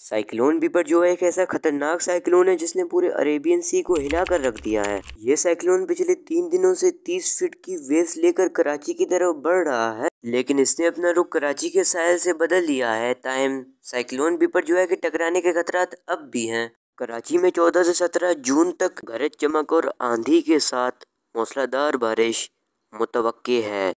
cyclone बिपर जो है एक ऐसा खतरनाक साइक्लोन है जिसने पूरे अरेबियन सी को हिला कर रख दिया है ये साइक्लोन पिछले तीन दिनों से 30 फीट की वेव्स लेकर कराची की तरफ बढ़ रहा है लेकिन इसने अपना रुख कराची के साहल से बदल लिया है टाइम साइक्लोन बिपर जो है कि टकराने के खतरात अब भी हैं कराची में चौदह से सत्रह जून तक गरज चमक और आंधी के साथ मौसलाधार बारिश मुतव है